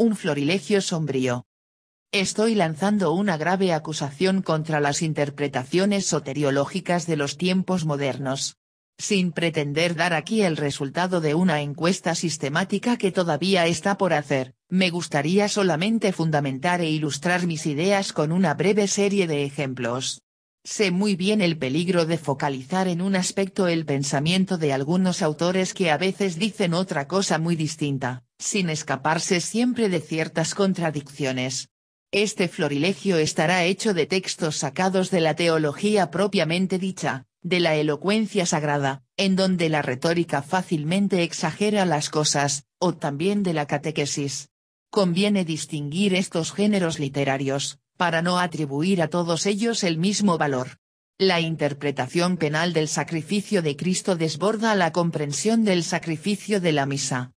un florilegio sombrío. Estoy lanzando una grave acusación contra las interpretaciones soteriológicas de los tiempos modernos. Sin pretender dar aquí el resultado de una encuesta sistemática que todavía está por hacer, me gustaría solamente fundamentar e ilustrar mis ideas con una breve serie de ejemplos. Sé muy bien el peligro de focalizar en un aspecto el pensamiento de algunos autores que a veces dicen otra cosa muy distinta, sin escaparse siempre de ciertas contradicciones. Este florilegio estará hecho de textos sacados de la teología propiamente dicha, de la elocuencia sagrada, en donde la retórica fácilmente exagera las cosas, o también de la catequesis. Conviene distinguir estos géneros literarios, para no atribuir a todos ellos el mismo valor. La interpretación penal del sacrificio de Cristo desborda la comprensión del sacrificio de la misa.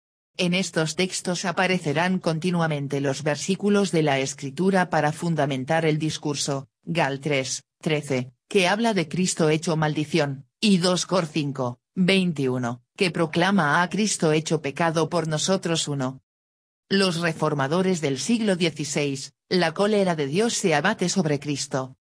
En estos textos aparecerán continuamente los versículos de la Escritura para fundamentar el discurso, Gal 3, 13, que habla de Cristo hecho maldición, y 2 Cor 5, 21, que proclama a Cristo hecho pecado por nosotros 1. Los reformadores del siglo XVI, la cólera de Dios se abate sobre Cristo.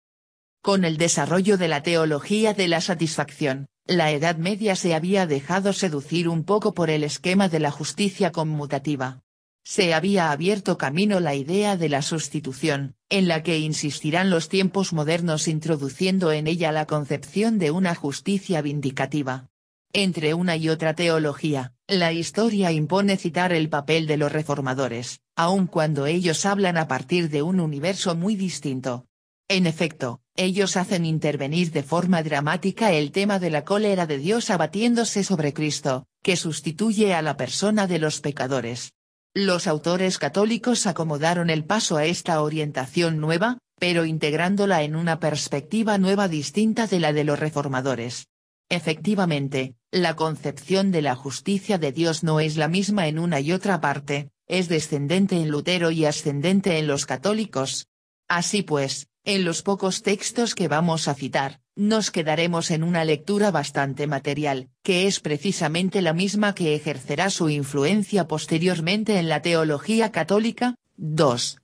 Con el desarrollo de la teología de la satisfacción, la Edad Media se había dejado seducir un poco por el esquema de la justicia conmutativa. Se había abierto camino la idea de la sustitución, en la que insistirán los tiempos modernos introduciendo en ella la concepción de una justicia vindicativa. Entre una y otra teología, la historia impone citar el papel de los reformadores, aun cuando ellos hablan a partir de un universo muy distinto. En efecto, ellos hacen intervenir de forma dramática el tema de la cólera de Dios abatiéndose sobre Cristo, que sustituye a la persona de los pecadores. Los autores católicos acomodaron el paso a esta orientación nueva, pero integrándola en una perspectiva nueva distinta de la de los reformadores. Efectivamente, la concepción de la justicia de Dios no es la misma en una y otra parte, es descendente en Lutero y ascendente en los católicos. Así pues, en los pocos textos que vamos a citar, nos quedaremos en una lectura bastante material, que es precisamente la misma que ejercerá su influencia posteriormente en la teología católica. 2.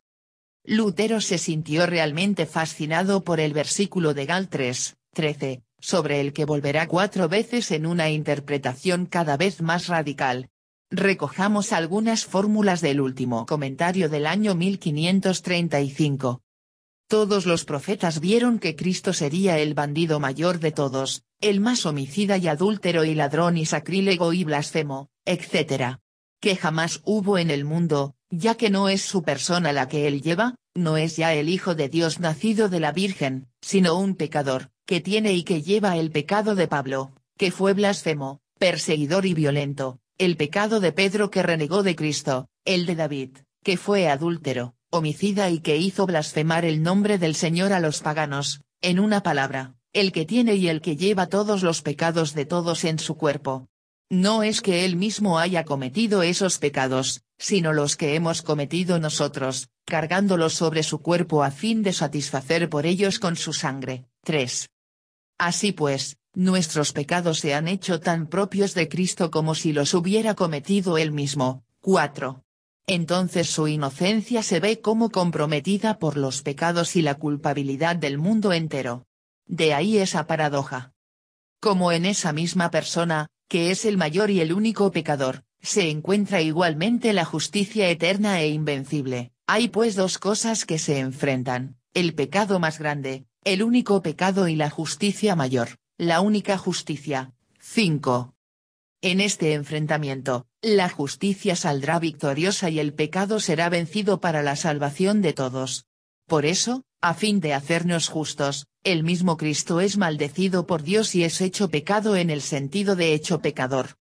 Lutero se sintió realmente fascinado por el versículo de Gal 3, 13, sobre el que volverá cuatro veces en una interpretación cada vez más radical. Recojamos algunas fórmulas del último comentario del año 1535. Todos los profetas vieron que Cristo sería el bandido mayor de todos, el más homicida y adúltero y ladrón y sacrílego y blasfemo, etc. Que jamás hubo en el mundo, ya que no es su persona la que él lleva, no es ya el Hijo de Dios nacido de la Virgen, sino un pecador, que tiene y que lleva el pecado de Pablo, que fue blasfemo, perseguidor y violento, el pecado de Pedro que renegó de Cristo, el de David, que fue adúltero, homicida y que hizo blasfemar el nombre del Señor a los paganos, en una palabra, el que tiene y el que lleva todos los pecados de todos en su cuerpo. No es que él mismo haya cometido esos pecados, sino los que hemos cometido nosotros, cargándolos sobre su cuerpo a fin de satisfacer por ellos con su sangre. 3. Así pues, nuestros pecados se han hecho tan propios de Cristo como si los hubiera cometido él mismo. 4 entonces su inocencia se ve como comprometida por los pecados y la culpabilidad del mundo entero. De ahí esa paradoja. Como en esa misma persona, que es el mayor y el único pecador, se encuentra igualmente la justicia eterna e invencible. Hay pues dos cosas que se enfrentan, el pecado más grande, el único pecado y la justicia mayor, la única justicia. 5. En este enfrentamiento, la justicia saldrá victoriosa y el pecado será vencido para la salvación de todos. Por eso, a fin de hacernos justos, el mismo Cristo es maldecido por Dios y es hecho pecado en el sentido de hecho pecador.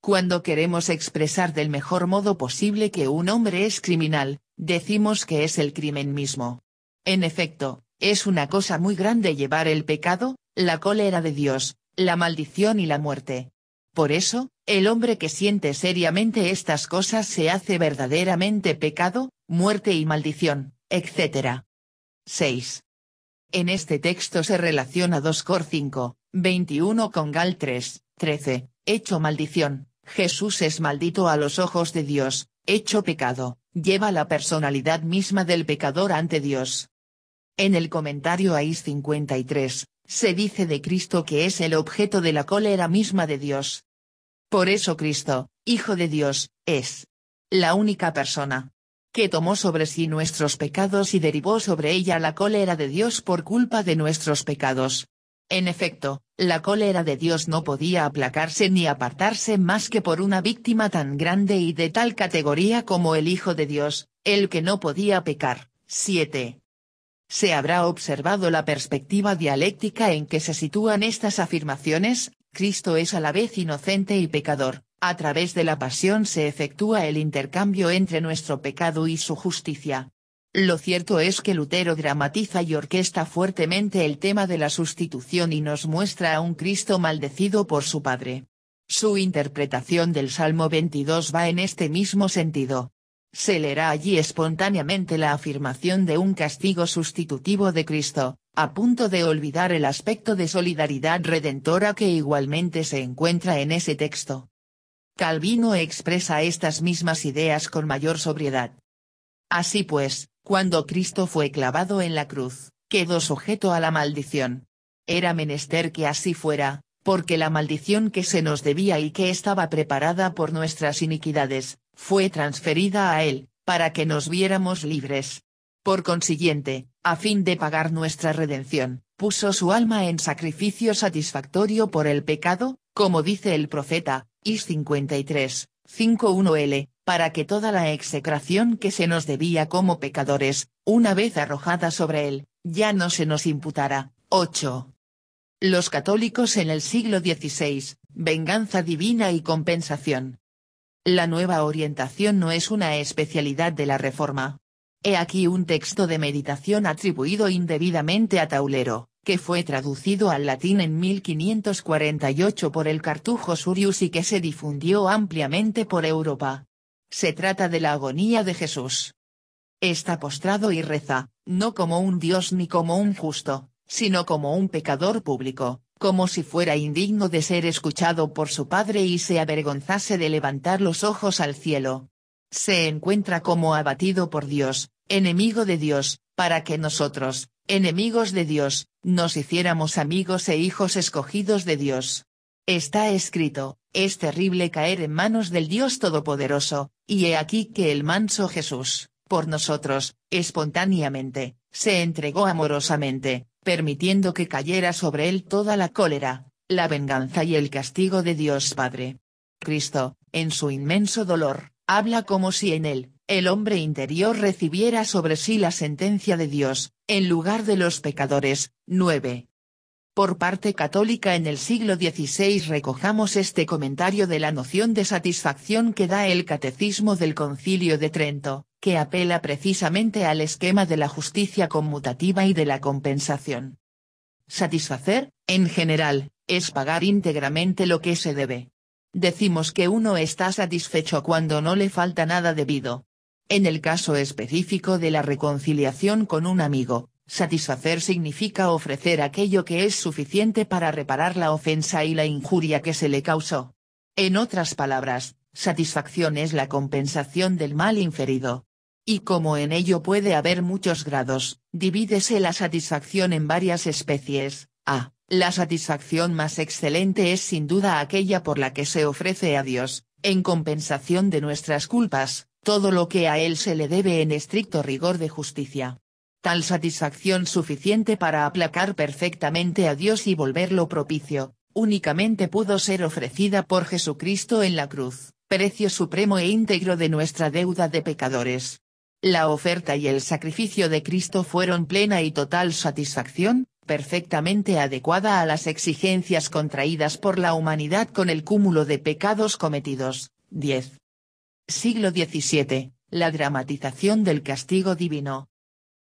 Cuando queremos expresar del mejor modo posible que un hombre es criminal, decimos que es el crimen mismo. En efecto, es una cosa muy grande llevar el pecado, la cólera de Dios, la maldición y la muerte. Por eso, el hombre que siente seriamente estas cosas se hace verdaderamente pecado, muerte y maldición, etc. 6. En este texto se relaciona 2 Cor 5, 21 con Gal 3, 13, hecho maldición, Jesús es maldito a los ojos de Dios, hecho pecado, lleva la personalidad misma del pecador ante Dios. En el comentario Is 53, se dice de Cristo que es el objeto de la cólera misma de Dios. Por eso Cristo, Hijo de Dios, es la única persona que tomó sobre sí nuestros pecados y derivó sobre ella la cólera de Dios por culpa de nuestros pecados. En efecto, la cólera de Dios no podía aplacarse ni apartarse más que por una víctima tan grande y de tal categoría como el Hijo de Dios, el que no podía pecar. 7 se habrá observado la perspectiva dialéctica en que se sitúan estas afirmaciones, Cristo es a la vez inocente y pecador, a través de la pasión se efectúa el intercambio entre nuestro pecado y su justicia. Lo cierto es que Lutero dramatiza y orquesta fuertemente el tema de la sustitución y nos muestra a un Cristo maldecido por su Padre. Su interpretación del Salmo 22 va en este mismo sentido se leerá allí espontáneamente la afirmación de un castigo sustitutivo de Cristo, a punto de olvidar el aspecto de solidaridad redentora que igualmente se encuentra en ese texto. Calvino expresa estas mismas ideas con mayor sobriedad. Así pues, cuando Cristo fue clavado en la cruz, quedó sujeto a la maldición. Era menester que así fuera, porque la maldición que se nos debía y que estaba preparada por nuestras iniquidades, fue transferida a él, para que nos viéramos libres. Por consiguiente, a fin de pagar nuestra redención, puso su alma en sacrificio satisfactorio por el pecado, como dice el profeta, Is 53, 51L, para que toda la execración que se nos debía como pecadores, una vez arrojada sobre él, ya no se nos imputara. 8. Los católicos en el siglo XVI, venganza divina y compensación. La nueva orientación no es una especialidad de la Reforma. He aquí un texto de meditación atribuido indebidamente a Taulero, que fue traducido al latín en 1548 por el cartujo Surius y que se difundió ampliamente por Europa. Se trata de la agonía de Jesús. Está postrado y reza, no como un dios ni como un justo, sino como un pecador público, como si fuera indigno de ser escuchado por su padre y se avergonzase de levantar los ojos al cielo. Se encuentra como abatido por Dios, enemigo de Dios, para que nosotros, enemigos de Dios, nos hiciéramos amigos e hijos escogidos de Dios. Está escrito, es terrible caer en manos del Dios Todopoderoso, y he aquí que el manso Jesús, por nosotros, espontáneamente, se entregó amorosamente, permitiendo que cayera sobre él toda la cólera, la venganza y el castigo de Dios Padre. Cristo, en su inmenso dolor, habla como si en él, el hombre interior recibiera sobre sí la sentencia de Dios, en lugar de los pecadores. 9. Por parte católica en el siglo XVI recojamos este comentario de la noción de satisfacción que da el Catecismo del Concilio de Trento, que apela precisamente al esquema de la justicia conmutativa y de la compensación. Satisfacer, en general, es pagar íntegramente lo que se debe. Decimos que uno está satisfecho cuando no le falta nada debido. En el caso específico de la reconciliación con un amigo, satisfacer significa ofrecer aquello que es suficiente para reparar la ofensa y la injuria que se le causó. En otras palabras, satisfacción es la compensación del mal inferido. Y como en ello puede haber muchos grados, divídese la satisfacción en varias especies. A. La satisfacción más excelente es sin duda aquella por la que se ofrece a Dios, en compensación de nuestras culpas, todo lo que a Él se le debe en estricto rigor de justicia. Tal satisfacción suficiente para aplacar perfectamente a Dios y volverlo propicio, únicamente pudo ser ofrecida por Jesucristo en la cruz, precio supremo e íntegro de nuestra deuda de pecadores. La oferta y el sacrificio de Cristo fueron plena y total satisfacción, perfectamente adecuada a las exigencias contraídas por la humanidad con el cúmulo de pecados cometidos. 10. Siglo XVII. La dramatización del castigo divino.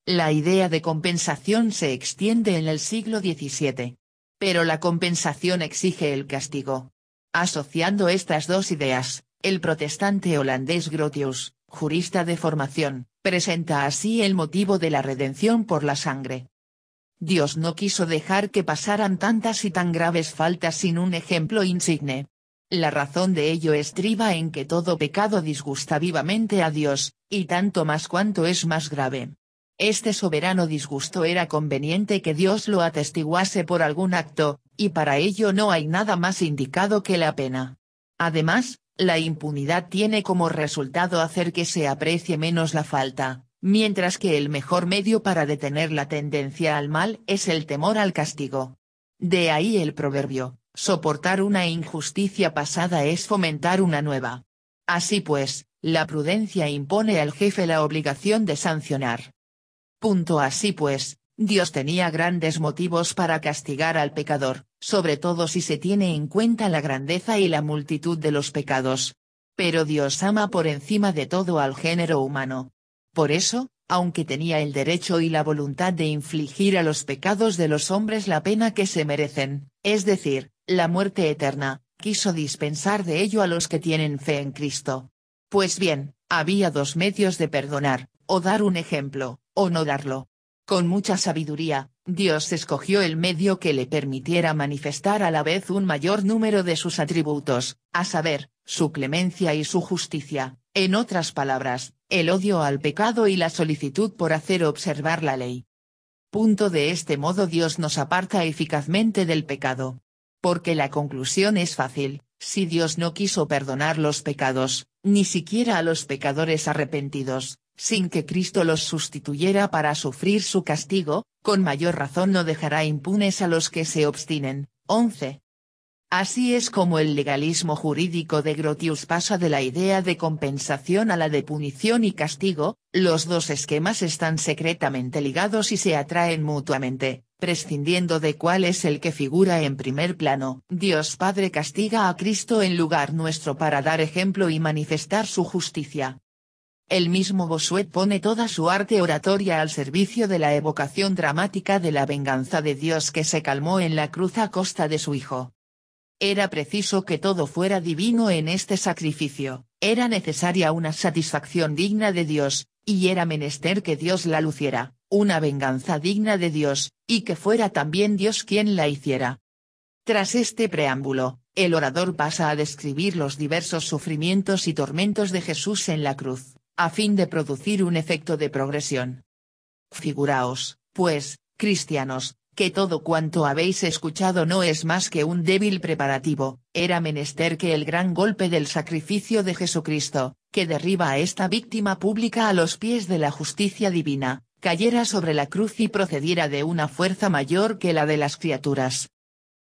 La idea de compensación se extiende en el siglo XVII. Pero la compensación exige el castigo. Asociando estas dos ideas, el protestante holandés Grotius, jurista de formación, presenta así el motivo de la redención por la sangre. Dios no quiso dejar que pasaran tantas y tan graves faltas sin un ejemplo insigne. La razón de ello estriba en que todo pecado disgusta vivamente a Dios, y tanto más cuanto es más grave. Este soberano disgusto era conveniente que Dios lo atestiguase por algún acto, y para ello no hay nada más indicado que la pena. Además, la impunidad tiene como resultado hacer que se aprecie menos la falta, mientras que el mejor medio para detener la tendencia al mal es el temor al castigo. De ahí el proverbio, soportar una injusticia pasada es fomentar una nueva. Así pues, la prudencia impone al jefe la obligación de sancionar. Punto así pues, Dios tenía grandes motivos para castigar al pecador, sobre todo si se tiene en cuenta la grandeza y la multitud de los pecados. Pero Dios ama por encima de todo al género humano. Por eso, aunque tenía el derecho y la voluntad de infligir a los pecados de los hombres la pena que se merecen, es decir, la muerte eterna, quiso dispensar de ello a los que tienen fe en Cristo. Pues bien, había dos medios de perdonar, o dar un ejemplo, o no darlo. Con mucha sabiduría, Dios escogió el medio que le permitiera manifestar a la vez un mayor número de sus atributos, a saber, su clemencia y su justicia, en otras palabras, el odio al pecado y la solicitud por hacer observar la ley. Punto de este modo Dios nos aparta eficazmente del pecado. Porque la conclusión es fácil, si Dios no quiso perdonar los pecados, ni siquiera a los pecadores arrepentidos, sin que Cristo los sustituyera para sufrir su castigo, con mayor razón no dejará impunes a los que se obstinen. 11. Así es como el legalismo jurídico de Grotius pasa de la idea de compensación a la de punición y castigo, los dos esquemas están secretamente ligados y se atraen mutuamente, prescindiendo de cuál es el que figura en primer plano. Dios Padre castiga a Cristo en lugar nuestro para dar ejemplo y manifestar su justicia, el mismo Bosuet pone toda su arte oratoria al servicio de la evocación dramática de la venganza de Dios que se calmó en la cruz a costa de su hijo. Era preciso que todo fuera divino en este sacrificio, era necesaria una satisfacción digna de Dios, y era menester que Dios la luciera, una venganza digna de Dios, y que fuera también Dios quien la hiciera. Tras este preámbulo, el orador pasa a describir los diversos sufrimientos y tormentos de Jesús en la cruz a fin de producir un efecto de progresión. Figuraos, pues, cristianos, que todo cuanto habéis escuchado no es más que un débil preparativo, era menester que el gran golpe del sacrificio de Jesucristo, que derriba a esta víctima pública a los pies de la justicia divina, cayera sobre la cruz y procediera de una fuerza mayor que la de las criaturas.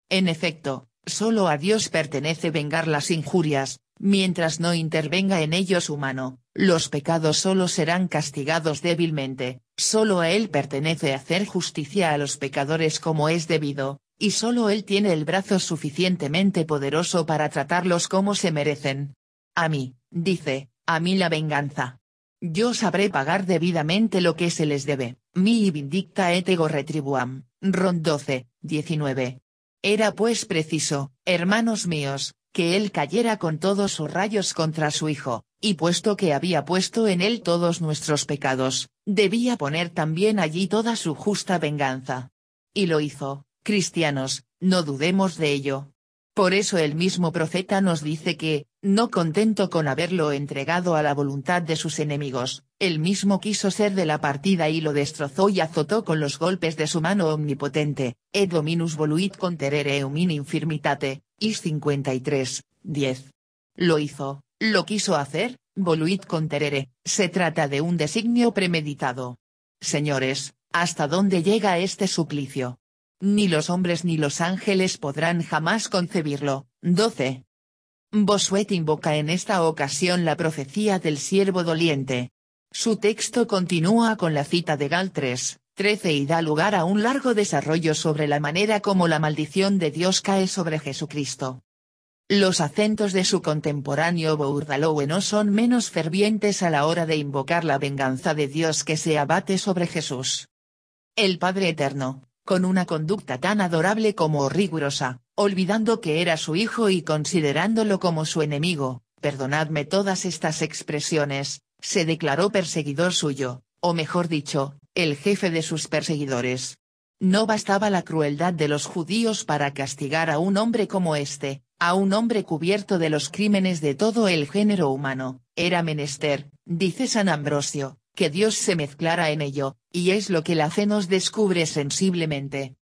En efecto, solo a Dios pertenece vengar las injurias, Mientras no intervenga en ellos humano, los pecados solo serán castigados débilmente, solo a Él pertenece hacer justicia a los pecadores como es debido, y solo Él tiene el brazo suficientemente poderoso para tratarlos como se merecen. A mí, dice, a mí la venganza. Yo sabré pagar debidamente lo que se les debe, mi vindicta ego retribuam. Ron 12, 19. Era pues preciso, hermanos míos, que él cayera con todos sus rayos contra su Hijo, y puesto que había puesto en él todos nuestros pecados, debía poner también allí toda su justa venganza. Y lo hizo, cristianos, no dudemos de ello. Por eso el mismo profeta nos dice que, no contento con haberlo entregado a la voluntad de sus enemigos, él mismo quiso ser de la partida y lo destrozó y azotó con los golpes de su mano omnipotente, et dominus voluit conterere infirmitate, y 53, 10. Lo hizo, lo quiso hacer, voluit con terere, se trata de un designio premeditado. Señores, ¿hasta dónde llega este suplicio? Ni los hombres ni los ángeles podrán jamás concebirlo. 12. Bosuet invoca en esta ocasión la profecía del siervo doliente. Su texto continúa con la cita de Gal 3, 13 y da lugar a un largo desarrollo sobre la manera como la maldición de Dios cae sobre Jesucristo. Los acentos de su contemporáneo Bourdaloue no son menos fervientes a la hora de invocar la venganza de Dios que se abate sobre Jesús. El Padre Eterno, con una conducta tan adorable como rigurosa, olvidando que era su hijo y considerándolo como su enemigo, perdonadme todas estas expresiones, se declaró perseguidor suyo, o mejor dicho, el jefe de sus perseguidores. No bastaba la crueldad de los judíos para castigar a un hombre como este, a un hombre cubierto de los crímenes de todo el género humano, era menester, dice San Ambrosio, que Dios se mezclara en ello, y es lo que la fe nos descubre sensiblemente.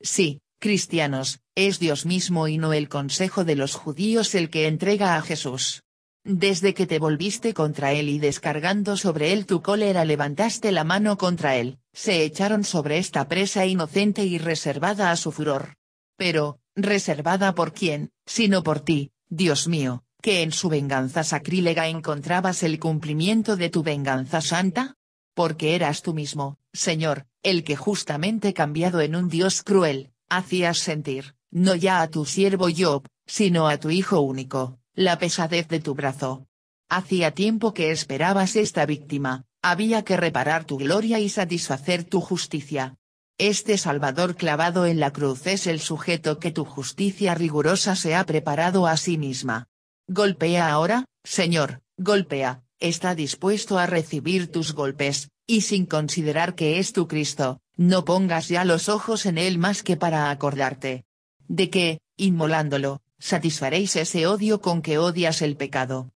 Sí, cristianos, es Dios mismo y no el consejo de los judíos el que entrega a Jesús desde que te volviste contra él y descargando sobre él tu cólera levantaste la mano contra él, se echaron sobre esta presa inocente y reservada a su furor. Pero, reservada por quién, sino por ti, Dios mío, que en su venganza sacrílega encontrabas el cumplimiento de tu venganza santa? Porque eras tú mismo, Señor, el que justamente cambiado en un Dios cruel, hacías sentir, no ya a tu siervo Job, sino a tu Hijo único, la pesadez de tu brazo. Hacía tiempo que esperabas esta víctima, había que reparar tu gloria y satisfacer tu justicia. Este Salvador clavado en la cruz es el sujeto que tu justicia rigurosa se ha preparado a sí misma. Golpea ahora, Señor, golpea, está dispuesto a recibir tus golpes, y sin considerar que es tu Cristo, no pongas ya los ojos en él más que para acordarte de que, inmolándolo, satisfaréis ese odio con que odias el pecado.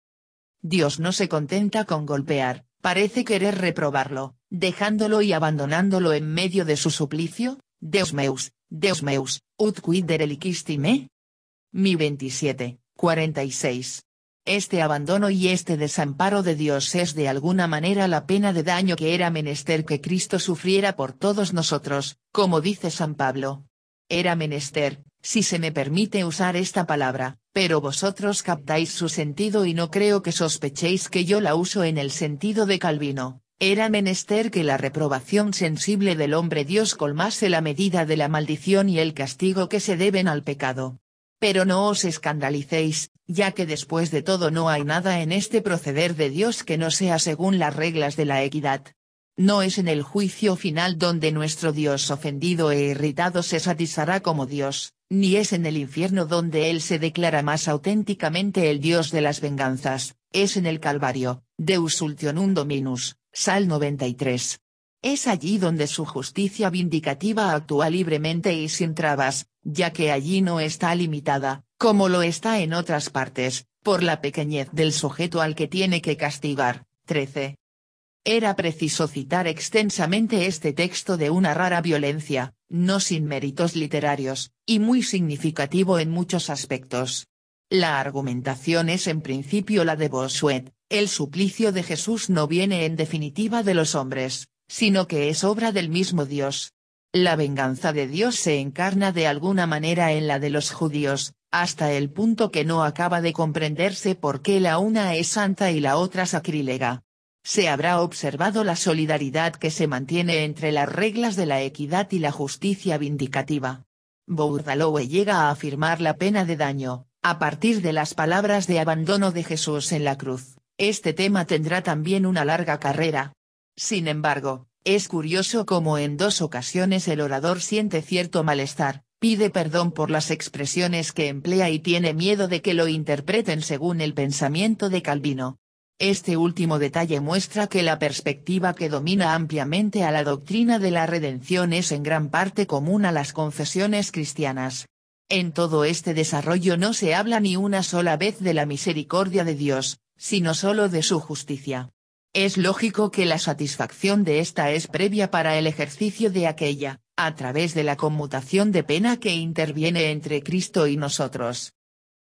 Dios no se contenta con golpear, parece querer reprobarlo, dejándolo y abandonándolo en medio de su suplicio, Deus meus, Deus meus, ut quid Mi 27, 46. Este abandono y este desamparo de Dios es de alguna manera la pena de daño que era menester que Cristo sufriera por todos nosotros, como dice San Pablo. Era menester, si se me permite usar esta palabra, pero vosotros captáis su sentido y no creo que sospechéis que yo la uso en el sentido de Calvino. Era menester que la reprobación sensible del hombre Dios colmase la medida de la maldición y el castigo que se deben al pecado. Pero no os escandalicéis, ya que después de todo no hay nada en este proceder de Dios que no sea según las reglas de la equidad. No es en el juicio final donde nuestro Dios ofendido e irritado se satisfará como Dios, ni es en el infierno donde Él se declara más auténticamente el Dios de las venganzas, es en el Calvario, Deus ultionum dominus, Sal 93. Es allí donde su justicia vindicativa actúa libremente y sin trabas, ya que allí no está limitada, como lo está en otras partes, por la pequeñez del sujeto al que tiene que castigar. 13. Era preciso citar extensamente este texto de una rara violencia, no sin méritos literarios, y muy significativo en muchos aspectos. La argumentación es en principio la de Bossuet, el suplicio de Jesús no viene en definitiva de los hombres, sino que es obra del mismo Dios. La venganza de Dios se encarna de alguna manera en la de los judíos, hasta el punto que no acaba de comprenderse por qué la una es santa y la otra sacrílega se habrá observado la solidaridad que se mantiene entre las reglas de la equidad y la justicia vindicativa. Bourdaloue llega a afirmar la pena de daño, a partir de las palabras de abandono de Jesús en la cruz, este tema tendrá también una larga carrera. Sin embargo, es curioso cómo en dos ocasiones el orador siente cierto malestar, pide perdón por las expresiones que emplea y tiene miedo de que lo interpreten según el pensamiento de Calvino, este último detalle muestra que la perspectiva que domina ampliamente a la doctrina de la redención es en gran parte común a las confesiones cristianas. En todo este desarrollo no se habla ni una sola vez de la misericordia de Dios, sino solo de su justicia. Es lógico que la satisfacción de esta es previa para el ejercicio de aquella, a través de la conmutación de pena que interviene entre Cristo y nosotros.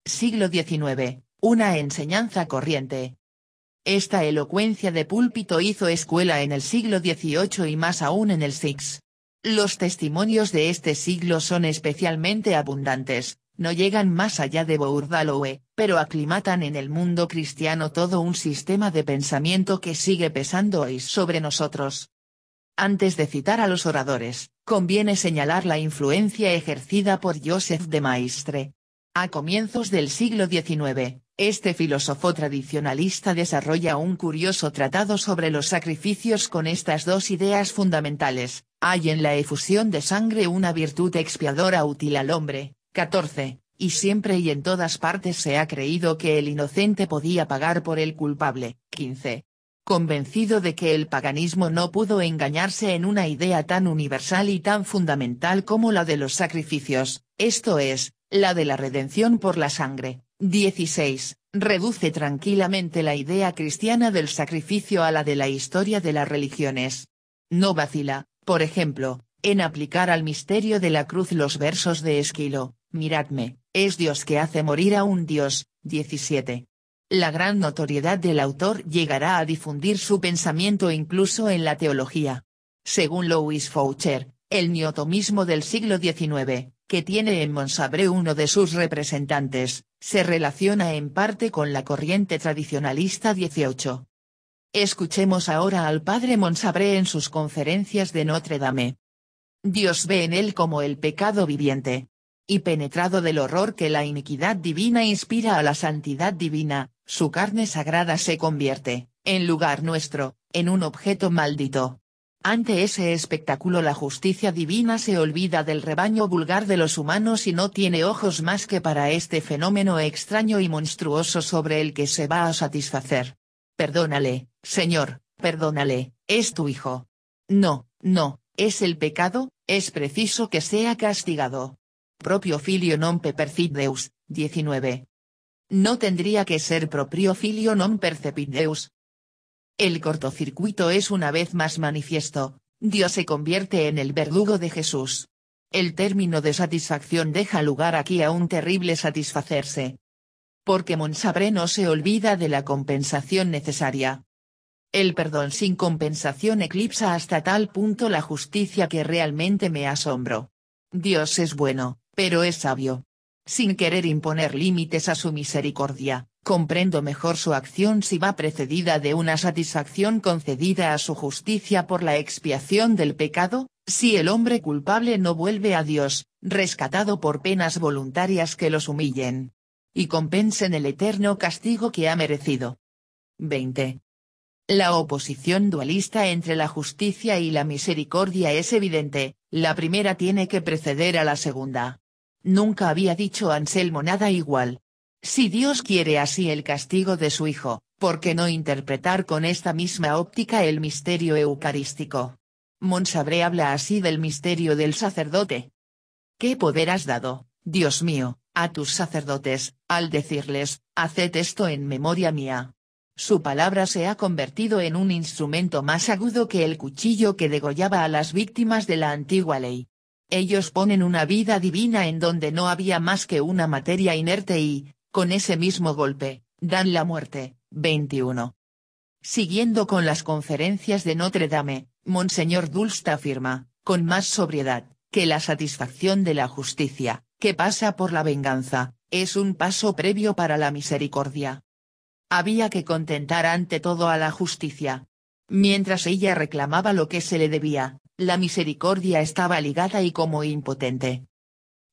Siglo XIX, una enseñanza corriente, esta elocuencia de púlpito hizo escuela en el siglo XVIII y más aún en el VI. Los testimonios de este siglo son especialmente abundantes, no llegan más allá de Bourdaloue, pero aclimatan en el mundo cristiano todo un sistema de pensamiento que sigue pesando hoy sobre nosotros. Antes de citar a los oradores, conviene señalar la influencia ejercida por Joseph de Maistre. A comienzos del siglo XIX, este filósofo tradicionalista desarrolla un curioso tratado sobre los sacrificios con estas dos ideas fundamentales, hay en la efusión de sangre una virtud expiadora útil al hombre, 14, y siempre y en todas partes se ha creído que el inocente podía pagar por el culpable, 15. Convencido de que el paganismo no pudo engañarse en una idea tan universal y tan fundamental como la de los sacrificios, esto es, la de la redención por la sangre, 16. Reduce tranquilamente la idea cristiana del sacrificio a la de la historia de las religiones. No vacila, por ejemplo, en aplicar al misterio de la cruz los versos de Esquilo, miradme, es Dios que hace morir a un Dios, 17. La gran notoriedad del autor llegará a difundir su pensamiento incluso en la teología. Según Louis Foucher, el neotomismo del siglo XIX, que tiene en Monsabre uno de sus representantes, se relaciona en parte con la corriente tradicionalista 18. Escuchemos ahora al padre Monsabré en sus conferencias de Notre Dame. Dios ve en él como el pecado viviente. Y penetrado del horror que la iniquidad divina inspira a la santidad divina, su carne sagrada se convierte, en lugar nuestro, en un objeto maldito. Ante ese espectáculo la justicia divina se olvida del rebaño vulgar de los humanos y no tiene ojos más que para este fenómeno extraño y monstruoso sobre el que se va a satisfacer. Perdónale, Señor, perdónale, es tu hijo. No, no, es el pecado, es preciso que sea castigado. Propio filio non Deus, 19. No tendría que ser propio filio non percepideus». El cortocircuito es una vez más manifiesto, Dios se convierte en el verdugo de Jesús. El término de satisfacción deja lugar aquí a un terrible satisfacerse. Porque Monsabré no se olvida de la compensación necesaria. El perdón sin compensación eclipsa hasta tal punto la justicia que realmente me asombro. Dios es bueno, pero es sabio. Sin querer imponer límites a su misericordia, comprendo mejor su acción si va precedida de una satisfacción concedida a su justicia por la expiación del pecado, si el hombre culpable no vuelve a Dios, rescatado por penas voluntarias que los humillen. Y compensen el eterno castigo que ha merecido. 20. La oposición dualista entre la justicia y la misericordia es evidente, la primera tiene que preceder a la segunda. Nunca había dicho Anselmo nada igual. Si Dios quiere así el castigo de su Hijo, ¿por qué no interpretar con esta misma óptica el misterio eucarístico? Monsabré habla así del misterio del sacerdote. ¿Qué poder has dado, Dios mío, a tus sacerdotes, al decirles, haced esto en memoria mía? Su palabra se ha convertido en un instrumento más agudo que el cuchillo que degollaba a las víctimas de la antigua ley. Ellos ponen una vida divina en donde no había más que una materia inerte y, con ese mismo golpe, dan la muerte, 21. Siguiendo con las conferencias de Notre Dame, Monseñor Dulst afirma, con más sobriedad, que la satisfacción de la justicia, que pasa por la venganza, es un paso previo para la misericordia. Había que contentar ante todo a la justicia. Mientras ella reclamaba lo que se le debía, la misericordia estaba ligada y como impotente.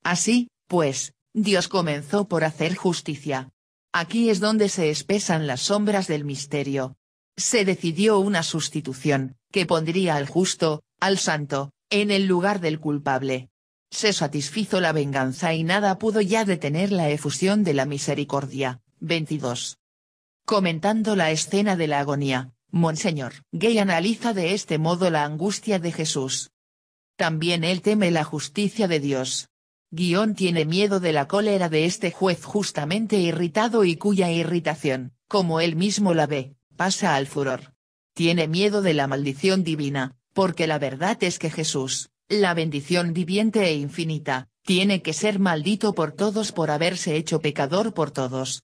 Así, pues, Dios comenzó por hacer justicia. Aquí es donde se espesan las sombras del misterio. Se decidió una sustitución, que pondría al justo, al santo, en el lugar del culpable. Se satisfizo la venganza y nada pudo ya detener la efusión de la misericordia. 22. Comentando la escena de la agonía, Monseñor Gay analiza de este modo la angustia de Jesús. También él teme la justicia de Dios, Guión tiene miedo de la cólera de este juez justamente irritado y cuya irritación, como él mismo la ve, pasa al furor. Tiene miedo de la maldición divina, porque la verdad es que Jesús, la bendición viviente e infinita, tiene que ser maldito por todos por haberse hecho pecador por todos.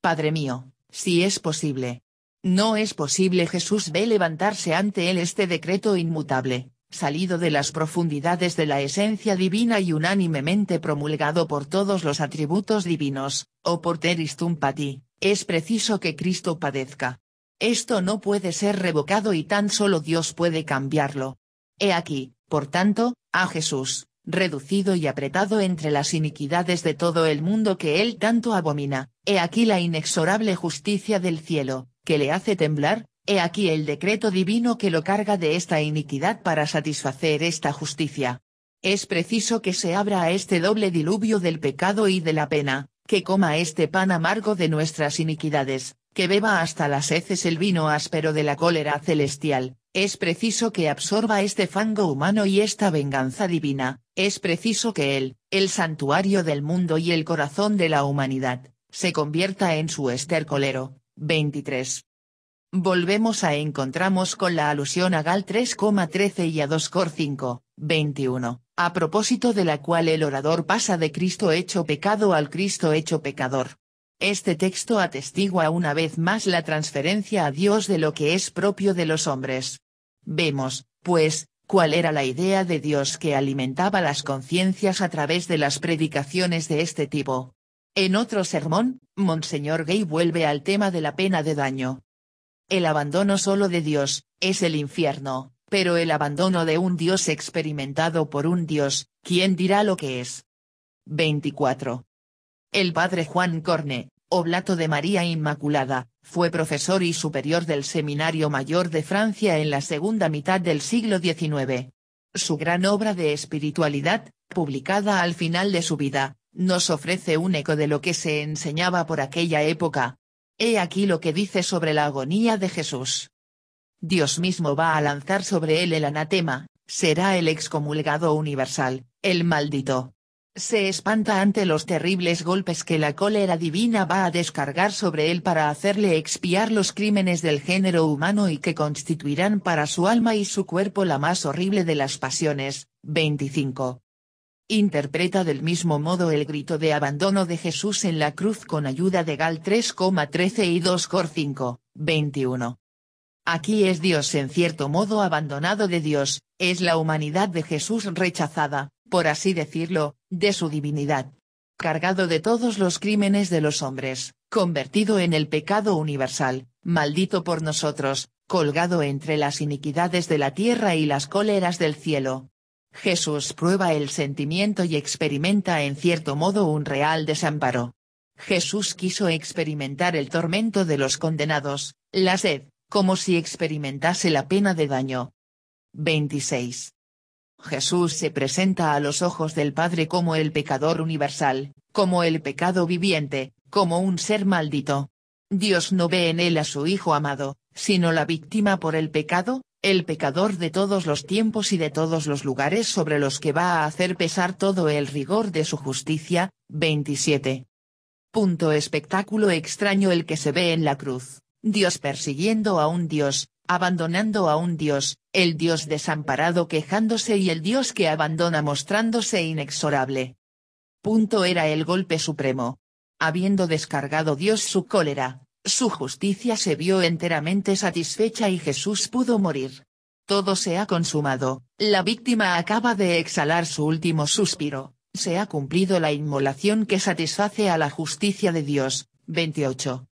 Padre mío, si es posible. No es posible Jesús ve levantarse ante él este decreto inmutable, salido de las profundidades de la esencia divina y unánimemente promulgado por todos los atributos divinos, o por teristum pati, es preciso que Cristo padezca. Esto no puede ser revocado y tan solo Dios puede cambiarlo. He aquí, por tanto, a Jesús, reducido y apretado entre las iniquidades de todo el mundo que él tanto abomina, he aquí la inexorable justicia del cielo, que le hace temblar, He aquí el decreto divino que lo carga de esta iniquidad para satisfacer esta justicia. Es preciso que se abra a este doble diluvio del pecado y de la pena, que coma este pan amargo de nuestras iniquidades, que beba hasta las heces el vino áspero de la cólera celestial, es preciso que absorba este fango humano y esta venganza divina, es preciso que él, el santuario del mundo y el corazón de la humanidad, se convierta en su estercolero. 23 volvemos a encontramos con la alusión a Gal 3,13 y a 2,5, 21, a propósito de la cual el orador pasa de Cristo hecho pecado al Cristo hecho pecador. Este texto atestigua una vez más la transferencia a Dios de lo que es propio de los hombres. Vemos, pues, cuál era la idea de Dios que alimentaba las conciencias a través de las predicaciones de este tipo. En otro sermón, Monseñor Gay vuelve al tema de la pena de daño, el abandono solo de Dios, es el infierno, pero el abandono de un Dios experimentado por un Dios, ¿quién dirá lo que es? 24. El padre Juan Corne, oblato de María Inmaculada, fue profesor y superior del Seminario Mayor de Francia en la segunda mitad del siglo XIX. Su gran obra de espiritualidad, publicada al final de su vida, nos ofrece un eco de lo que se enseñaba por aquella época, He aquí lo que dice sobre la agonía de Jesús. Dios mismo va a lanzar sobre él el anatema, será el excomulgado universal, el maldito. Se espanta ante los terribles golpes que la cólera divina va a descargar sobre él para hacerle expiar los crímenes del género humano y que constituirán para su alma y su cuerpo la más horrible de las pasiones. 25 interpreta del mismo modo el grito de abandono de Jesús en la cruz con ayuda de Gal 3,13 y 2 5, 21. Aquí es Dios en cierto modo abandonado de Dios, es la humanidad de Jesús rechazada, por así decirlo, de su divinidad. Cargado de todos los crímenes de los hombres, convertido en el pecado universal, maldito por nosotros, colgado entre las iniquidades de la tierra y las cóleras del cielo, Jesús prueba el sentimiento y experimenta en cierto modo un real desamparo. Jesús quiso experimentar el tormento de los condenados, la sed, como si experimentase la pena de daño. 26. Jesús se presenta a los ojos del Padre como el pecador universal, como el pecado viviente, como un ser maldito. Dios no ve en él a su Hijo amado, sino la víctima por el pecado, el pecador de todos los tiempos y de todos los lugares sobre los que va a hacer pesar todo el rigor de su justicia, 27. Punto espectáculo extraño el que se ve en la cruz, Dios persiguiendo a un Dios, abandonando a un Dios, el Dios desamparado quejándose y el Dios que abandona mostrándose inexorable. Punto era el golpe supremo. Habiendo descargado Dios su cólera, su justicia se vio enteramente satisfecha y Jesús pudo morir. Todo se ha consumado, la víctima acaba de exhalar su último suspiro, se ha cumplido la inmolación que satisface a la justicia de Dios. 28.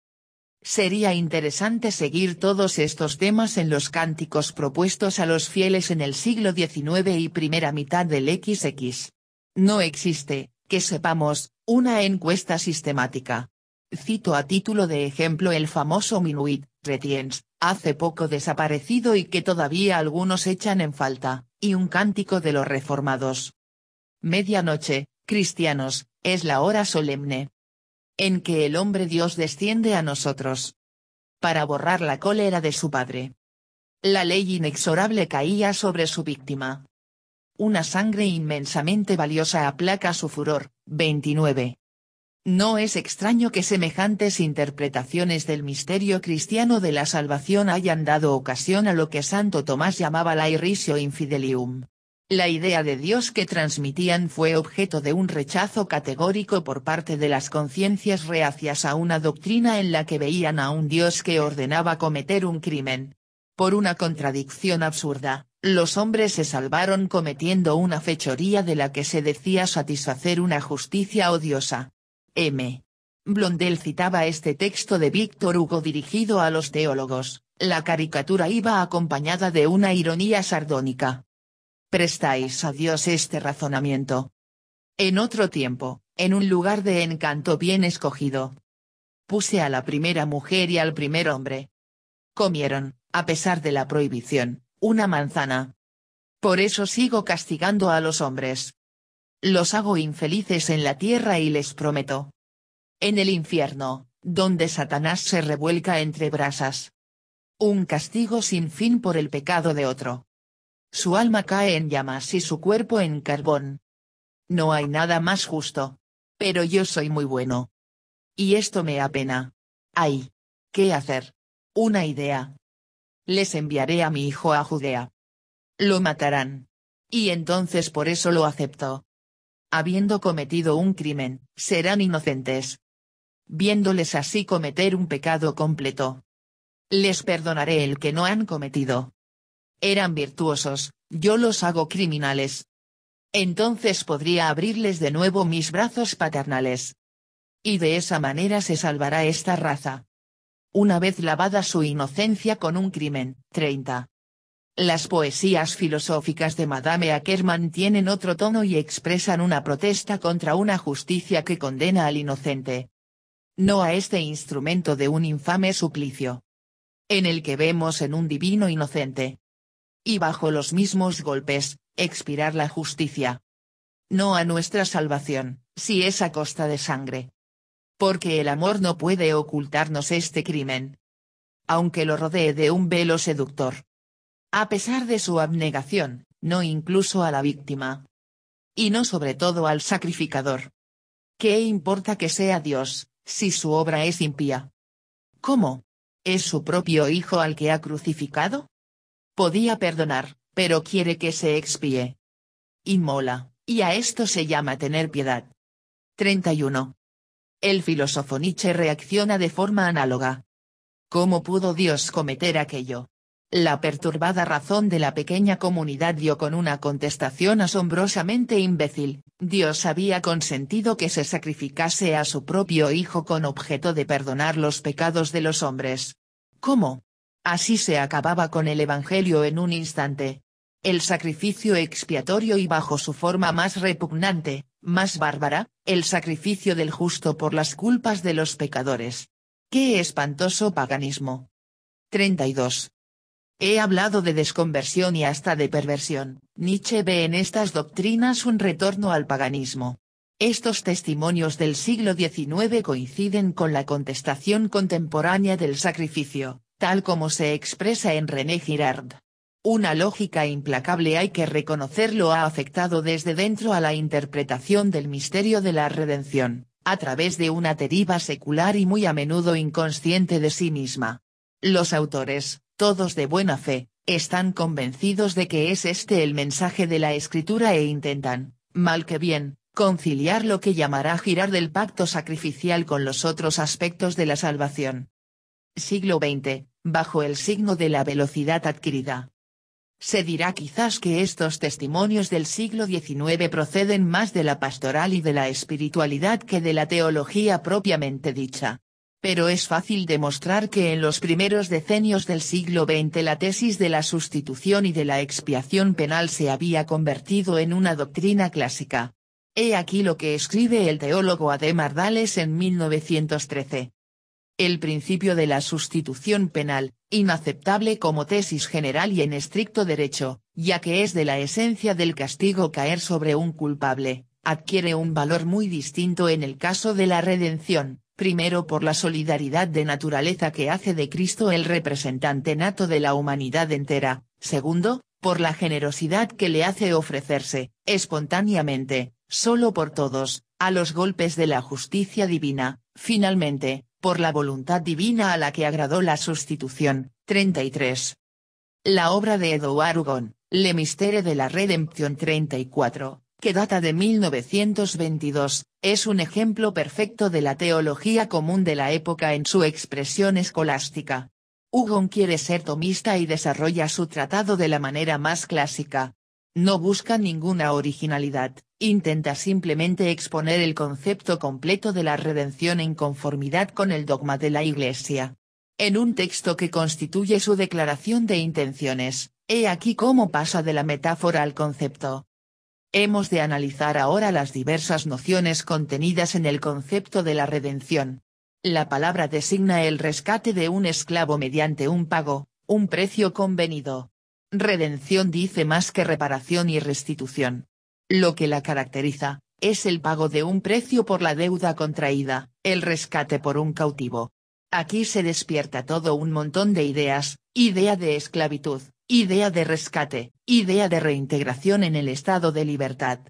Sería interesante seguir todos estos temas en los cánticos propuestos a los fieles en el siglo XIX y primera mitad del XX. No existe, que sepamos, una encuesta sistemática. Cito a título de ejemplo el famoso Minuit, Retiens, hace poco desaparecido y que todavía algunos echan en falta, y un cántico de los reformados. Medianoche, cristianos, es la hora solemne. En que el hombre Dios desciende a nosotros. Para borrar la cólera de su padre. La ley inexorable caía sobre su víctima. Una sangre inmensamente valiosa aplaca su furor. 29. No es extraño que semejantes interpretaciones del misterio cristiano de la salvación hayan dado ocasión a lo que Santo Tomás llamaba la irrisio infidelium. La idea de Dios que transmitían fue objeto de un rechazo categórico por parte de las conciencias reacias a una doctrina en la que veían a un Dios que ordenaba cometer un crimen. Por una contradicción absurda, los hombres se salvaron cometiendo una fechoría de la que se decía satisfacer una justicia odiosa. M. Blondel citaba este texto de Víctor Hugo dirigido a los teólogos, la caricatura iba acompañada de una ironía sardónica. Prestáis a Dios este razonamiento. En otro tiempo, en un lugar de encanto bien escogido. Puse a la primera mujer y al primer hombre. Comieron, a pesar de la prohibición, una manzana. Por eso sigo castigando a los hombres, los hago infelices en la tierra y les prometo. En el infierno, donde Satanás se revuelca entre brasas. Un castigo sin fin por el pecado de otro. Su alma cae en llamas y su cuerpo en carbón. No hay nada más justo. Pero yo soy muy bueno. Y esto me apena. Ay. ¿Qué hacer? Una idea. Les enviaré a mi hijo a Judea. Lo matarán. Y entonces por eso lo acepto habiendo cometido un crimen, serán inocentes. Viéndoles así cometer un pecado completo. Les perdonaré el que no han cometido. Eran virtuosos, yo los hago criminales. Entonces podría abrirles de nuevo mis brazos paternales. Y de esa manera se salvará esta raza. Una vez lavada su inocencia con un crimen, 30. Las poesías filosóficas de Madame Ackerman tienen otro tono y expresan una protesta contra una justicia que condena al inocente. No a este instrumento de un infame suplicio. En el que vemos en un divino inocente. Y bajo los mismos golpes, expirar la justicia. No a nuestra salvación, si es a costa de sangre. Porque el amor no puede ocultarnos este crimen. Aunque lo rodee de un velo seductor. A pesar de su abnegación, no incluso a la víctima. Y no sobre todo al sacrificador. ¿Qué importa que sea Dios, si su obra es impía? ¿Cómo? ¿Es su propio hijo al que ha crucificado? Podía perdonar, pero quiere que se expíe. Inmola, y a esto se llama tener piedad. 31. El filósofo Nietzsche reacciona de forma análoga. ¿Cómo pudo Dios cometer aquello? La perturbada razón de la pequeña comunidad dio con una contestación asombrosamente imbécil, Dios había consentido que se sacrificase a su propio Hijo con objeto de perdonar los pecados de los hombres. ¿Cómo? Así se acababa con el Evangelio en un instante. El sacrificio expiatorio y bajo su forma más repugnante, más bárbara, el sacrificio del justo por las culpas de los pecadores. ¡Qué espantoso paganismo! 32. He hablado de desconversión y hasta de perversión. Nietzsche ve en estas doctrinas un retorno al paganismo. Estos testimonios del siglo XIX coinciden con la contestación contemporánea del sacrificio, tal como se expresa en René Girard. Una lógica implacable hay que reconocerlo ha afectado desde dentro a la interpretación del misterio de la redención, a través de una deriva secular y muy a menudo inconsciente de sí misma. Los autores, todos de buena fe, están convencidos de que es este el mensaje de la escritura e intentan, mal que bien, conciliar lo que llamará girar del pacto sacrificial con los otros aspectos de la salvación. Siglo XX, bajo el signo de la velocidad adquirida. Se dirá quizás que estos testimonios del siglo XIX proceden más de la pastoral y de la espiritualidad que de la teología propiamente dicha pero es fácil demostrar que en los primeros decenios del siglo XX la tesis de la sustitución y de la expiación penal se había convertido en una doctrina clásica. He aquí lo que escribe el teólogo Adem Ardales en 1913. El principio de la sustitución penal, inaceptable como tesis general y en estricto derecho, ya que es de la esencia del castigo caer sobre un culpable, adquiere un valor muy distinto en el caso de la redención, primero por la solidaridad de naturaleza que hace de Cristo el representante nato de la humanidad entera, segundo, por la generosidad que le hace ofrecerse, espontáneamente, solo por todos, a los golpes de la justicia divina, finalmente, por la voluntad divina a la que agradó la sustitución. 33. La obra de Edouard Hugon, Le Mistere de la Redemption 34, que data de 1922, es un ejemplo perfecto de la teología común de la época en su expresión escolástica. Hugon quiere ser tomista y desarrolla su tratado de la manera más clásica. No busca ninguna originalidad, intenta simplemente exponer el concepto completo de la redención en conformidad con el dogma de la Iglesia. En un texto que constituye su declaración de intenciones, he aquí cómo pasa de la metáfora al concepto. Hemos de analizar ahora las diversas nociones contenidas en el concepto de la redención. La palabra designa el rescate de un esclavo mediante un pago, un precio convenido. Redención dice más que reparación y restitución. Lo que la caracteriza, es el pago de un precio por la deuda contraída, el rescate por un cautivo. Aquí se despierta todo un montón de ideas, idea de esclavitud, Idea de rescate, idea de reintegración en el estado de libertad.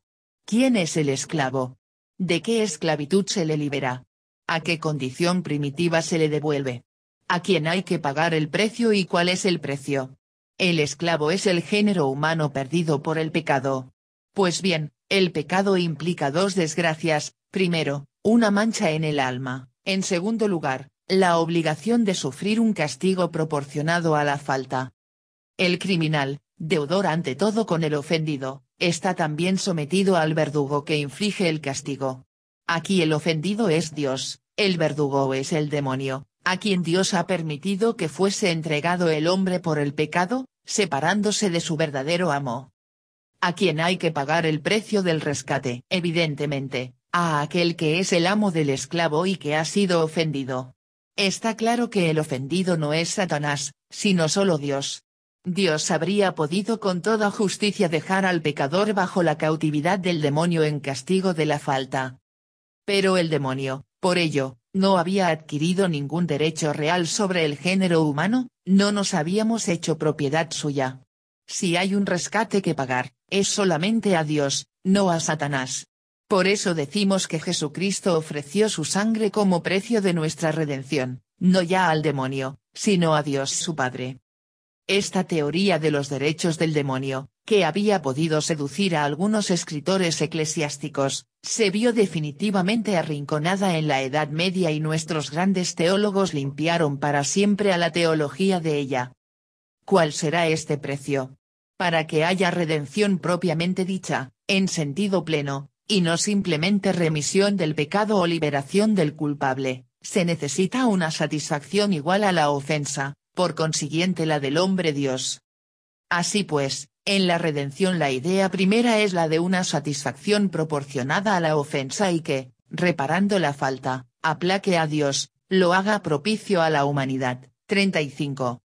¿Quién es el esclavo? ¿De qué esclavitud se le libera? ¿A qué condición primitiva se le devuelve? ¿A quién hay que pagar el precio y cuál es el precio? El esclavo es el género humano perdido por el pecado. Pues bien, el pecado implica dos desgracias, primero, una mancha en el alma, en segundo lugar, la obligación de sufrir un castigo proporcionado a la falta. El criminal, deudor ante todo con el ofendido, está también sometido al verdugo que inflige el castigo. Aquí el ofendido es Dios, el verdugo es el demonio, a quien Dios ha permitido que fuese entregado el hombre por el pecado, separándose de su verdadero amo. A quien hay que pagar el precio del rescate, evidentemente, a aquel que es el amo del esclavo y que ha sido ofendido. Está claro que el ofendido no es Satanás, sino solo Dios, Dios habría podido con toda justicia dejar al pecador bajo la cautividad del demonio en castigo de la falta. Pero el demonio, por ello, no había adquirido ningún derecho real sobre el género humano, no nos habíamos hecho propiedad suya. Si hay un rescate que pagar, es solamente a Dios, no a Satanás. Por eso decimos que Jesucristo ofreció su sangre como precio de nuestra redención, no ya al demonio, sino a Dios su Padre. Esta teoría de los derechos del demonio, que había podido seducir a algunos escritores eclesiásticos, se vio definitivamente arrinconada en la Edad Media y nuestros grandes teólogos limpiaron para siempre a la teología de ella. ¿Cuál será este precio? Para que haya redención propiamente dicha, en sentido pleno, y no simplemente remisión del pecado o liberación del culpable, se necesita una satisfacción igual a la ofensa, por consiguiente la del hombre Dios. Así pues, en la redención la idea primera es la de una satisfacción proporcionada a la ofensa y que, reparando la falta, aplaque a Dios, lo haga propicio a la humanidad. 35.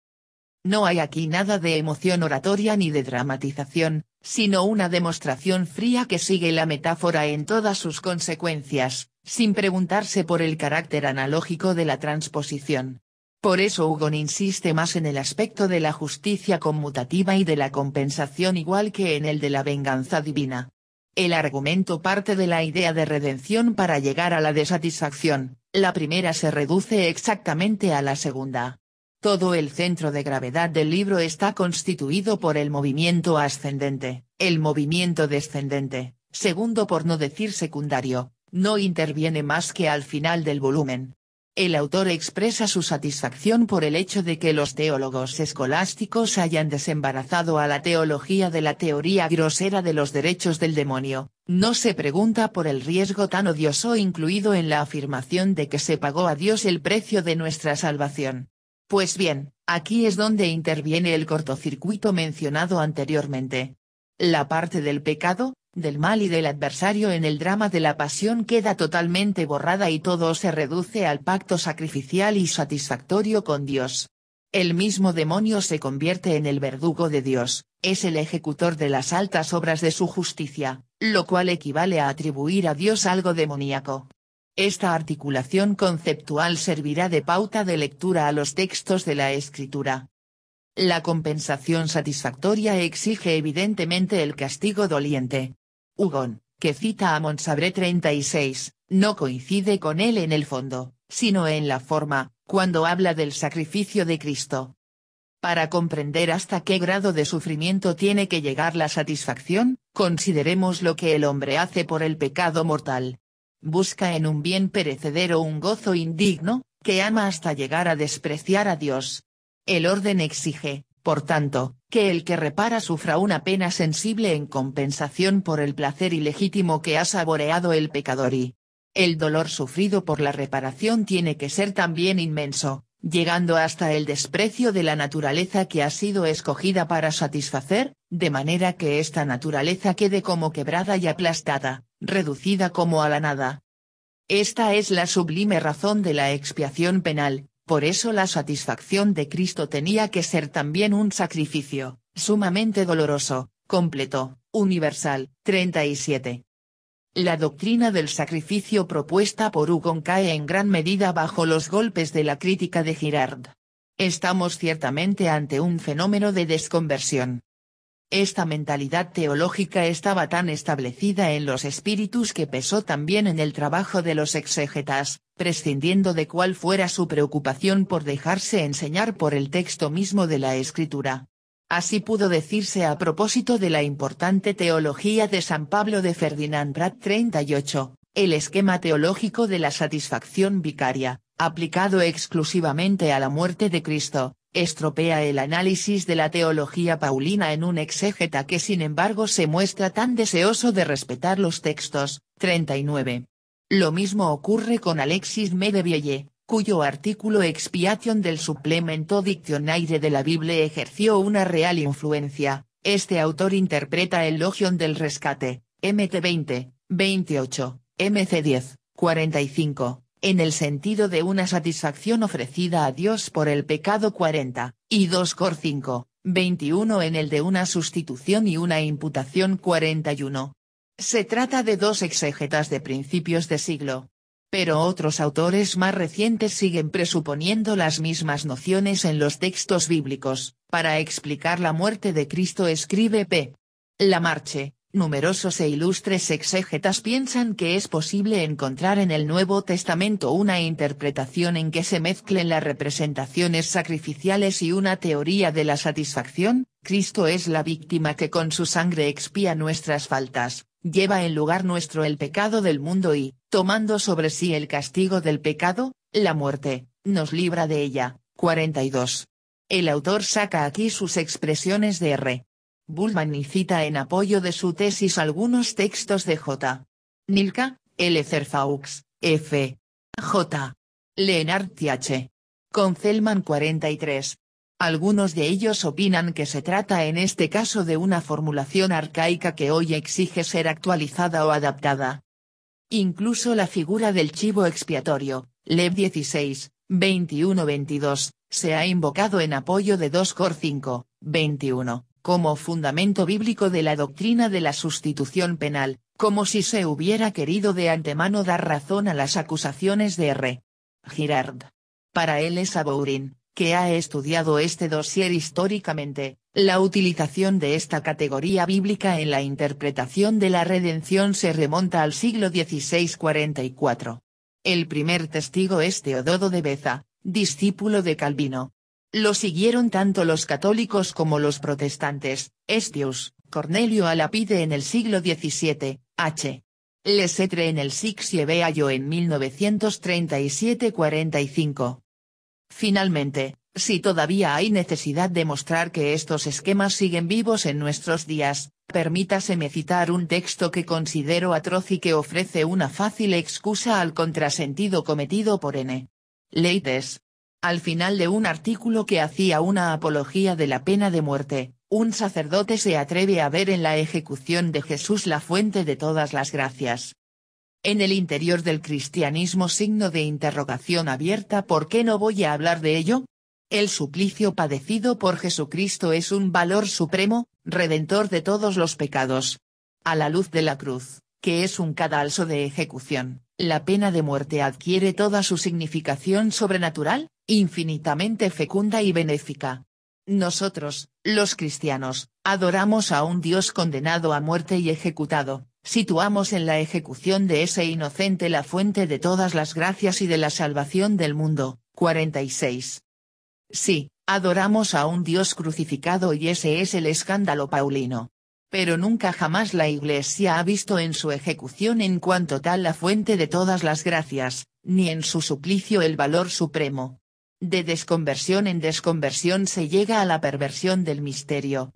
No hay aquí nada de emoción oratoria ni de dramatización, sino una demostración fría que sigue la metáfora en todas sus consecuencias, sin preguntarse por el carácter analógico de la transposición. Por eso Hugo insiste más en el aspecto de la justicia conmutativa y de la compensación igual que en el de la venganza divina. El argumento parte de la idea de redención para llegar a la desatisfacción, la primera se reduce exactamente a la segunda. Todo el centro de gravedad del libro está constituido por el movimiento ascendente, el movimiento descendente, segundo por no decir secundario, no interviene más que al final del volumen, el autor expresa su satisfacción por el hecho de que los teólogos escolásticos hayan desembarazado a la teología de la teoría grosera de los derechos del demonio, no se pregunta por el riesgo tan odioso incluido en la afirmación de que se pagó a Dios el precio de nuestra salvación. Pues bien, aquí es donde interviene el cortocircuito mencionado anteriormente. La parte del pecado, del mal y del adversario en el drama de la pasión queda totalmente borrada y todo se reduce al pacto sacrificial y satisfactorio con Dios. El mismo demonio se convierte en el verdugo de Dios, es el ejecutor de las altas obras de su justicia, lo cual equivale a atribuir a Dios algo demoníaco. Esta articulación conceptual servirá de pauta de lectura a los textos de la Escritura. La compensación satisfactoria exige evidentemente el castigo doliente, Hugon, que cita a Monsabre 36, no coincide con él en el fondo, sino en la forma, cuando habla del sacrificio de Cristo. Para comprender hasta qué grado de sufrimiento tiene que llegar la satisfacción, consideremos lo que el hombre hace por el pecado mortal. Busca en un bien perecedero un gozo indigno, que ama hasta llegar a despreciar a Dios. El orden exige, por tanto, que el que repara sufra una pena sensible en compensación por el placer ilegítimo que ha saboreado el pecador y el dolor sufrido por la reparación tiene que ser también inmenso, llegando hasta el desprecio de la naturaleza que ha sido escogida para satisfacer, de manera que esta naturaleza quede como quebrada y aplastada, reducida como a la nada. Esta es la sublime razón de la expiación penal, por eso la satisfacción de Cristo tenía que ser también un sacrificio, sumamente doloroso, completo, universal. 37. La doctrina del sacrificio propuesta por Hugon cae en gran medida bajo los golpes de la crítica de Girard. Estamos ciertamente ante un fenómeno de desconversión, esta mentalidad teológica estaba tan establecida en los espíritus que pesó también en el trabajo de los exégetas, prescindiendo de cuál fuera su preocupación por dejarse enseñar por el texto mismo de la escritura. Así pudo decirse a propósito de la importante teología de San Pablo de Ferdinand Prat 38, el esquema teológico de la satisfacción vicaria, aplicado exclusivamente a la muerte de Cristo, estropea el análisis de la teología paulina en un exégeta que sin embargo se muestra tan deseoso de respetar los textos. 39. Lo mismo ocurre con Alexis Medeville, cuyo artículo Expiation del Suplemento diccionaire de la Biblia ejerció una real influencia. Este autor interpreta el Logion del Rescate, MT20, 28, MC10, 45, en el sentido de una satisfacción ofrecida a Dios por el pecado 40, y 2 Cor 5, 21 en el de una sustitución y una imputación 41. Se trata de dos exégetas de principios de siglo. Pero otros autores más recientes siguen presuponiendo las mismas nociones en los textos bíblicos, para explicar la muerte de Cristo escribe P. La Marche. Numerosos e ilustres exégetas piensan que es posible encontrar en el Nuevo Testamento una interpretación en que se mezclen las representaciones sacrificiales y una teoría de la satisfacción, Cristo es la víctima que con su sangre expía nuestras faltas, lleva en lugar nuestro el pecado del mundo y, tomando sobre sí el castigo del pecado, la muerte, nos libra de ella. 42. El autor saca aquí sus expresiones de R. Bullman cita en apoyo de su tesis algunos textos de J. Nilka, L. Cerfaux, F. J. Leonard H. Con 43. Algunos de ellos opinan que se trata en este caso de una formulación arcaica que hoy exige ser actualizada o adaptada. Incluso la figura del chivo expiatorio, Lev 16, 21-22, se ha invocado en apoyo de 2 Cor 5, 21 como fundamento bíblico de la doctrina de la sustitución penal, como si se hubiera querido de antemano dar razón a las acusaciones de R. Girard. Para él es Abourin, que ha estudiado este dossier históricamente, la utilización de esta categoría bíblica en la interpretación de la redención se remonta al siglo XVI 44. El primer testigo es Teododo de Beza, discípulo de Calvino, lo siguieron tanto los católicos como los protestantes, Estius, Cornelio Alapide en el siglo XVII, H. Lesetre en el y Beayo en 1937-45. Finalmente, si todavía hay necesidad de mostrar que estos esquemas siguen vivos en nuestros días, permítaseme citar un texto que considero atroz y que ofrece una fácil excusa al contrasentido cometido por N. Leites, al final de un artículo que hacía una apología de la pena de muerte, un sacerdote se atreve a ver en la ejecución de Jesús la fuente de todas las gracias. En el interior del cristianismo signo de interrogación abierta ¿por qué no voy a hablar de ello? El suplicio padecido por Jesucristo es un valor supremo, redentor de todos los pecados. A la luz de la cruz, que es un cadalso de ejecución, la pena de muerte adquiere toda su significación sobrenatural, infinitamente fecunda y benéfica. Nosotros, los cristianos, adoramos a un Dios condenado a muerte y ejecutado, situamos en la ejecución de ese inocente la fuente de todas las gracias y de la salvación del mundo. 46. Sí, adoramos a un Dios crucificado y ese es el escándalo paulino. Pero nunca jamás la Iglesia ha visto en su ejecución en cuanto tal la fuente de todas las gracias, ni en su suplicio el valor supremo, de desconversión en desconversión se llega a la perversión del misterio,